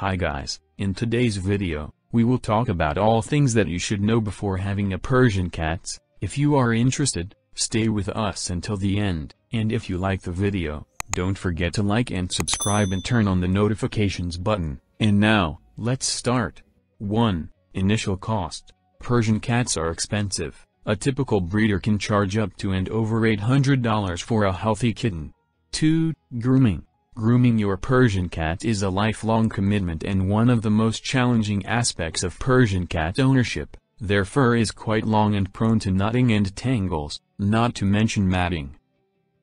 Hi guys, in today's video, we will talk about all things that you should know before having a Persian cats. If you are interested, stay with us until the end, and if you like the video, don't forget to like and subscribe and turn on the notifications button. And now, let's start. 1. Initial cost. Persian cats are expensive. A typical breeder can charge up to and over $800 for a healthy kitten. 2. Grooming. Grooming your Persian cat is a lifelong commitment and one of the most challenging aspects of Persian cat ownership. Their fur is quite long and prone to knotting and tangles, not to mention matting.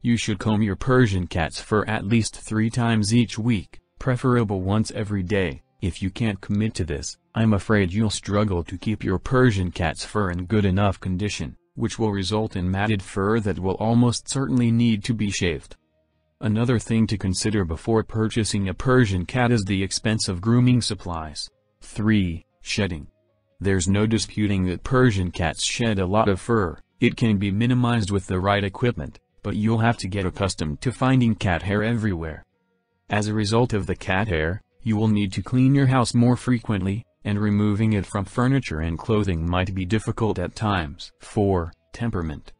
You should comb your Persian cat's fur at least three times each week, preferable once every day. If you can't commit to this, I'm afraid you'll struggle to keep your Persian cat's fur in good enough condition, which will result in matted fur that will almost certainly need to be shaved. Another thing to consider before purchasing a Persian cat is the expense of grooming supplies. 3. Shedding. There's no disputing that Persian cats shed a lot of fur, it can be minimized with the right equipment, but you'll have to get accustomed to finding cat hair everywhere. As a result of the cat hair, you will need to clean your house more frequently, and removing it from furniture and clothing might be difficult at times. 4. Temperament.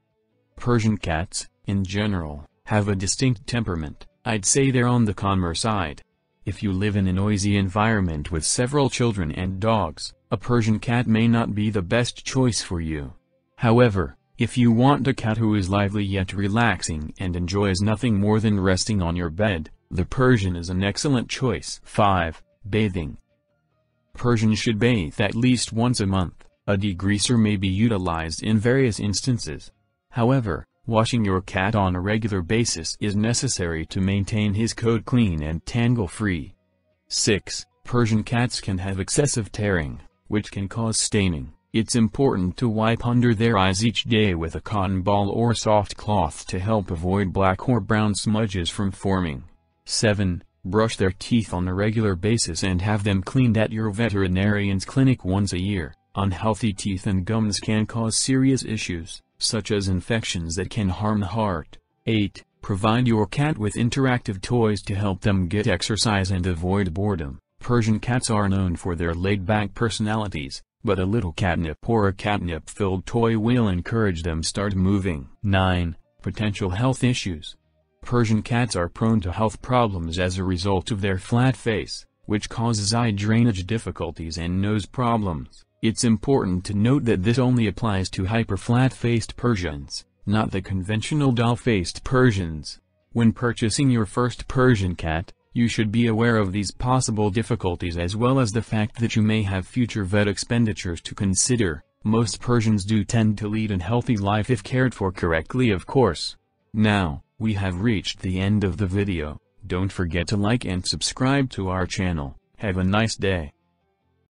Persian cats, in general, have a distinct temperament. I'd say they're on the calmer side. If you live in a noisy environment with several children and dogs, a Persian cat may not be the best choice for you. However, if you want a cat who is lively yet relaxing and enjoys nothing more than resting on your bed, the Persian is an excellent choice. 5. Bathing Persians should bathe at least once a month. A degreaser may be utilized in various instances. However, Washing your cat on a regular basis is necessary to maintain his coat clean and tangle-free. 6. Persian cats can have excessive tearing, which can cause staining. It's important to wipe under their eyes each day with a cotton ball or soft cloth to help avoid black or brown smudges from forming. 7. Brush their teeth on a regular basis and have them cleaned at your veterinarian's clinic once a year. Unhealthy teeth and gums can cause serious issues such as infections that can harm the heart. 8. Provide your cat with interactive toys to help them get exercise and avoid boredom. Persian cats are known for their laid-back personalities, but a little catnip or a catnip-filled toy will encourage them start moving. 9. Potential health issues. Persian cats are prone to health problems as a result of their flat face, which causes eye drainage difficulties and nose problems. It's important to note that this only applies to hyper-flat-faced Persians, not the conventional doll-faced Persians. When purchasing your first Persian cat, you should be aware of these possible difficulties as well as the fact that you may have future vet expenditures to consider. Most Persians do tend to lead a healthy life if cared for correctly of course. Now, we have reached the end of the video. Don't forget to like and subscribe to our channel. Have a nice day.